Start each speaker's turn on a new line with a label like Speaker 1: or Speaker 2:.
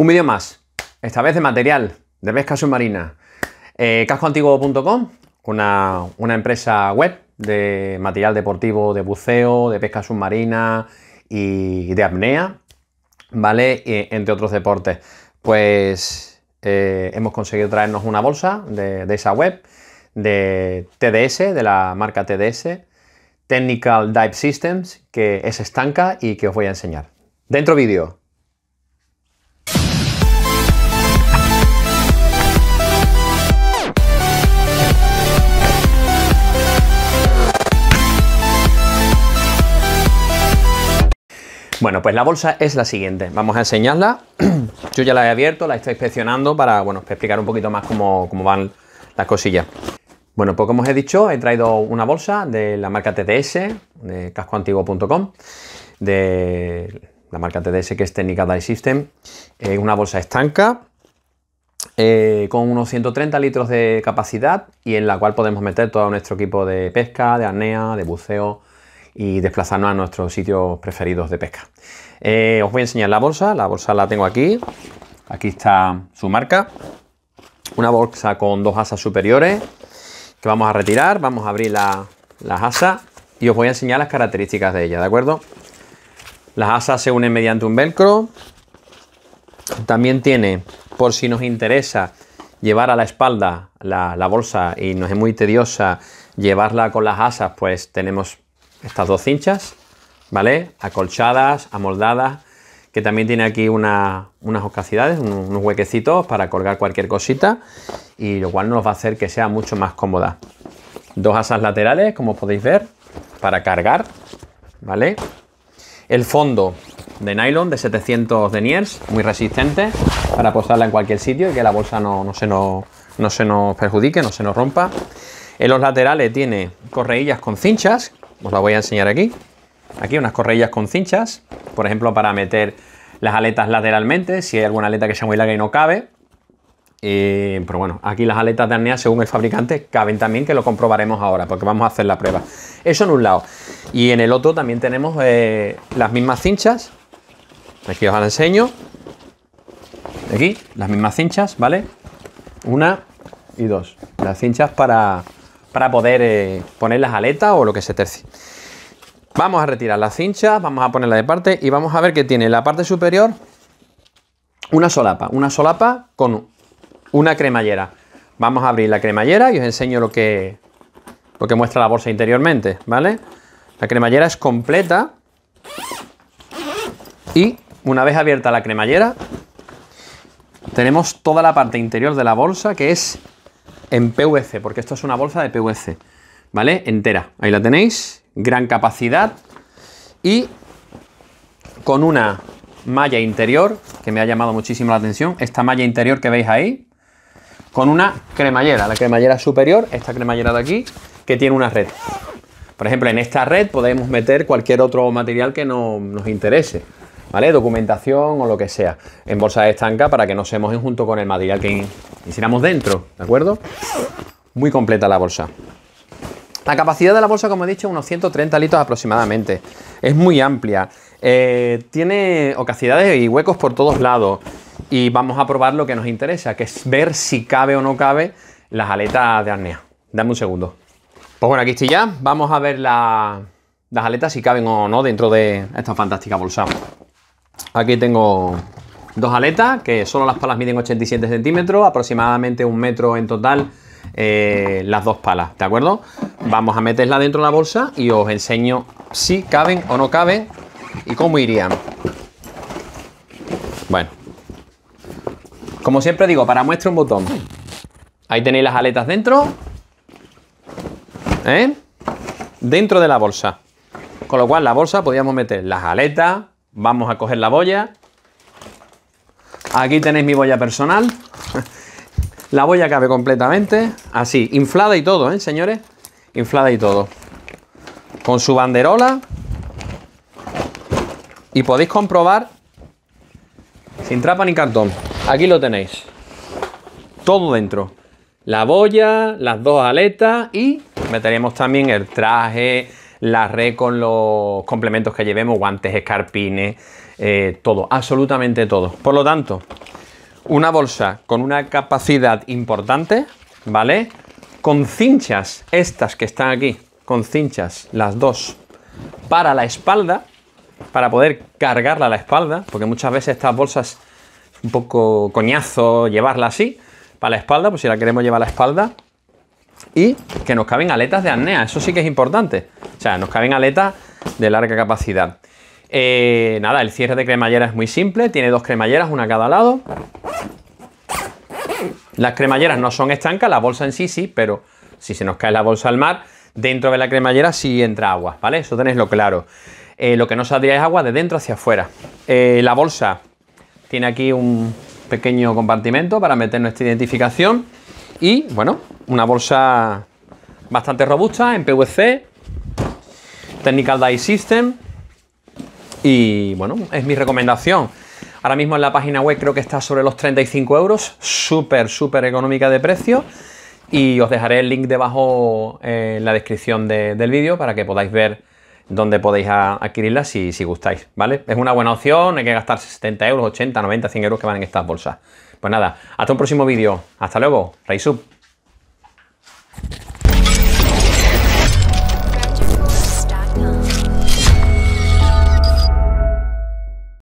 Speaker 1: Un vídeo más, esta vez de material, de pesca submarina. Eh, cascoantiguo.com, una, una empresa web de material deportivo de buceo, de pesca submarina y de apnea, ¿vale? entre otros deportes. Pues eh, hemos conseguido traernos una bolsa de, de esa web, de TDS, de la marca TDS, Technical Dive Systems, que es estanca y que os voy a enseñar. Dentro vídeo. Bueno, pues la bolsa es la siguiente. Vamos a enseñarla. Yo ya la he abierto, la estoy inspeccionando para, bueno, explicar un poquito más cómo, van las cosillas. Bueno, pues como os he dicho, he traído una bolsa de la marca TDS, de cascoantiguo.com, de la marca TDS que es técnica Dye System, Es una bolsa estanca eh, con unos 130 litros de capacidad y en la cual podemos meter todo nuestro equipo de pesca, de arnea, de buceo, y desplazarnos a nuestros sitios preferidos de pesca. Eh, os voy a enseñar la bolsa, la bolsa la tengo aquí, aquí está su marca, una bolsa con dos asas superiores que vamos a retirar, vamos a abrir la, las asas y os voy a enseñar las características de ella, ¿de acuerdo? Las asas se unen mediante un velcro, también tiene, por si nos interesa, llevar a la espalda la, la bolsa y nos es muy tediosa llevarla con las asas, pues tenemos estas dos cinchas, ¿vale? Acolchadas, amoldadas, que también tiene aquí unas oscacidades, unos huequecitos para colgar cualquier cosita y lo cual nos va a hacer que sea mucho más cómoda. Dos asas laterales, como podéis ver, para cargar, ¿vale? El fondo de nylon de 700 deniers, muy resistente, para posarla en cualquier sitio y que la bolsa no, se, no se nos perjudique, no se nos rompa. En los laterales tiene correillas con cinchas, os la voy a enseñar aquí. Aquí unas correillas con cinchas, por ejemplo, para meter las aletas lateralmente, si hay alguna aleta que sea muy larga y no cabe. Eh, pero bueno, aquí las aletas de arnea, según el fabricante, caben también, que lo comprobaremos ahora, porque vamos a hacer la prueba. Eso en un lado. Y en el otro también tenemos eh, las mismas cinchas. Aquí os la enseño. Aquí, las mismas cinchas, ¿vale? Una y dos. Las cinchas para, para poder eh, poner las aletas o lo que se terci. Vamos a retirar las cinchas, vamos a ponerla de parte y vamos a ver que tiene en la parte superior una solapa, una solapa con una cremallera. Vamos a abrir la cremallera y os enseño lo que, lo que muestra la bolsa interiormente, ¿vale? La cremallera es completa y una vez abierta la cremallera tenemos toda la parte interior de la bolsa que es en PVC, porque esto es una bolsa de PVC, ¿vale? Entera, ahí la tenéis, gran capacidad y con una malla interior, que me ha llamado muchísimo la atención, esta malla interior que veis ahí, con una cremallera, la cremallera superior, esta cremallera de aquí, que tiene una red. Por ejemplo, en esta red podemos meter cualquier otro material que no, nos interese. ¿vale? Documentación o lo que sea, en bolsa de estanca para que no se junto con el material que hiciéramos dentro, ¿de acuerdo? Muy completa la bolsa. La capacidad de la bolsa, como he dicho, unos 130 litros aproximadamente. Es muy amplia. Eh, tiene ocasidades y huecos por todos lados. Y vamos a probar lo que nos interesa, que es ver si cabe o no cabe las aletas de arnea. Dame un segundo. Pues bueno, aquí estoy ya. Vamos a ver las aletas si caben o no dentro de esta fantástica bolsa. Aquí tengo dos aletas, que solo las palas miden 87 centímetros, aproximadamente un metro en total eh, las dos palas, ¿de acuerdo? Vamos a meterla dentro de la bolsa y os enseño si caben o no caben y cómo irían. Bueno, como siempre digo, para muestra un botón. Ahí tenéis las aletas dentro. ¿eh? Dentro de la bolsa. Con lo cual la bolsa podíamos meter las aletas, Vamos a coger la boya. Aquí tenéis mi boya personal. La boya cabe completamente, así, inflada y todo, ¿eh, señores? Inflada y todo. Con su banderola. Y podéis comprobar, sin trapa ni cartón, aquí lo tenéis. Todo dentro. La boya, las dos aletas y meteremos también el traje, la red con los complementos que llevemos, guantes, escarpines, eh, todo, absolutamente todo. Por lo tanto, una bolsa con una capacidad importante, ¿vale? Con cinchas, estas que están aquí, con cinchas, las dos, para la espalda, para poder cargarla a la espalda, porque muchas veces estas bolsas un poco coñazo llevarla así, para la espalda, pues si la queremos llevar a la espalda, y que nos caben aletas de apnea, eso sí que es importante. O sea, nos caben aletas de larga capacidad. Eh, nada, el cierre de cremallera es muy simple, tiene dos cremalleras, una a cada lado. Las cremalleras no son estancas, la bolsa en sí sí, pero si se nos cae la bolsa al mar, dentro de la cremallera sí entra agua, ¿vale? Eso tenéislo claro. Eh, lo que no saldría es agua de dentro hacia afuera. Eh, la bolsa tiene aquí un pequeño compartimento para meter nuestra identificación. Y bueno, una bolsa bastante robusta en PVC, Technical Dye System. Y bueno, es mi recomendación. Ahora mismo en la página web creo que está sobre los 35 euros, súper, súper económica de precio. Y os dejaré el link debajo en la descripción del vídeo para que podáis ver dónde podéis adquirirla si, si gustáis, ¿vale? Es una buena opción, hay que gastar 70 euros, 80, 90, 100 euros que van en estas bolsas. Pues nada, hasta un próximo vídeo. Hasta luego. Raisub.